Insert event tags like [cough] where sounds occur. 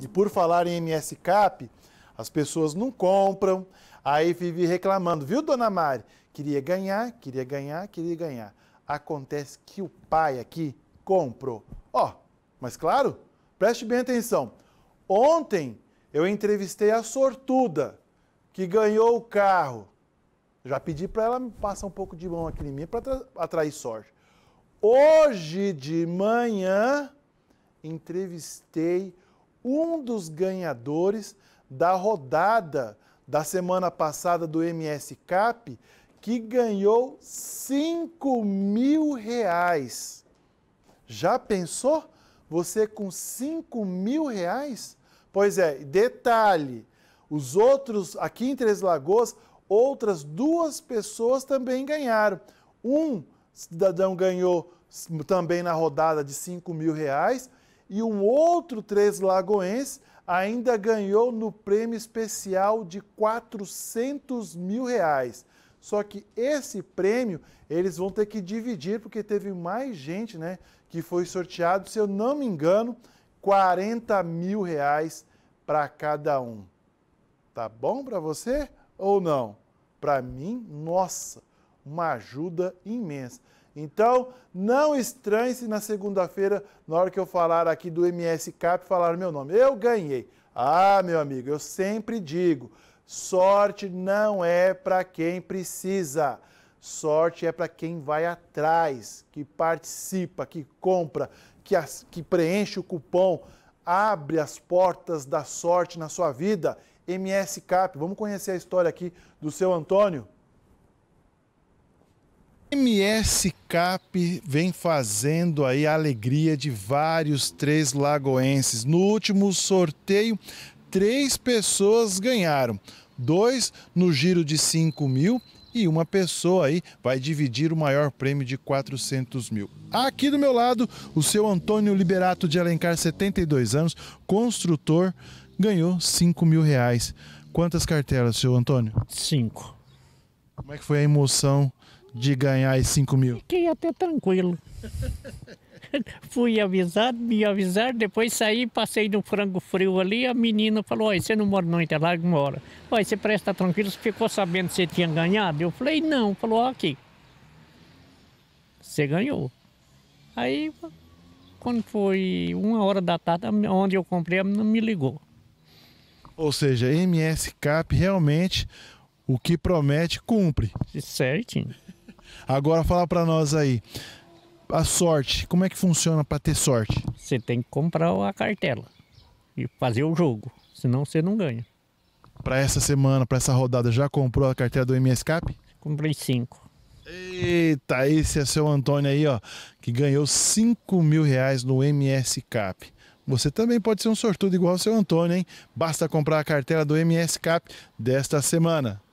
E por falar em MS Cap, as pessoas não compram, aí vive reclamando, viu, dona Mari? Queria ganhar, queria ganhar, queria ganhar. Acontece que o pai aqui comprou. Ó, oh, mas claro, preste bem atenção. Ontem eu entrevistei a sortuda que ganhou o carro. Já pedi para ela passar um pouco de mão aqui em mim para atrair sorte. Hoje de manhã entrevistei um dos ganhadores da rodada da semana passada do MS Cap, que ganhou 5 mil reais. Já pensou? Você com 5 mil reais? Pois é, detalhe, os outros, aqui em Três Lagoas, outras duas pessoas também ganharam. Um cidadão ganhou também na rodada de 5 mil reais e um outro Três Lagoense ainda ganhou no prêmio especial de 400 mil reais. Só que esse prêmio eles vão ter que dividir porque teve mais gente, né, que foi sorteado. Se eu não me engano, 40 mil reais para cada um. Tá bom para você ou não? Para mim, nossa, uma ajuda imensa. Então, não estranhe se na segunda-feira, na hora que eu falar aqui do MS Cap, falar meu nome. Eu ganhei. Ah, meu amigo, eu sempre digo, sorte não é para quem precisa. Sorte é para quem vai atrás, que participa, que compra, que, as, que preenche o cupom, abre as portas da sorte na sua vida. MS Cap, vamos conhecer a história aqui do seu Antônio? MS Cap vem fazendo aí a alegria de vários três lagoenses. No último sorteio, três pessoas ganharam. Dois no giro de 5 mil e uma pessoa aí vai dividir o maior prêmio de 400 mil. Aqui do meu lado, o seu Antônio Liberato de Alencar, 72 anos, construtor, ganhou 5 mil reais. Quantas cartelas, seu Antônio? Cinco. Como é que foi a emoção de ganhar esses 5 mil? Fiquei até tranquilo. [laughs] Fui avisado, me avisaram, depois saí, passei no frango frio ali, a menina falou, você não mora no Interlago? Mora. Olha, você presta estar tranquilo, você ficou sabendo que você tinha ganhado? Eu falei, não. Falou, ó, aqui. Você ganhou. Aí, quando foi uma hora da tarde, onde eu comprei, não me ligou. Ou seja, MS Cap realmente o que promete cumpre. Certinho. Agora fala para nós aí. A sorte, como é que funciona para ter sorte? Você tem que comprar a cartela e fazer o jogo, senão você não ganha. Para essa semana, para essa rodada, já comprou a cartela do MS Cap? Comprei cinco. Eita, esse é seu Antônio aí, ó, que ganhou 5 mil reais no MS Cap. Você também pode ser um sortudo igual ao seu Antônio, hein? Basta comprar a cartela do MS Cap desta semana.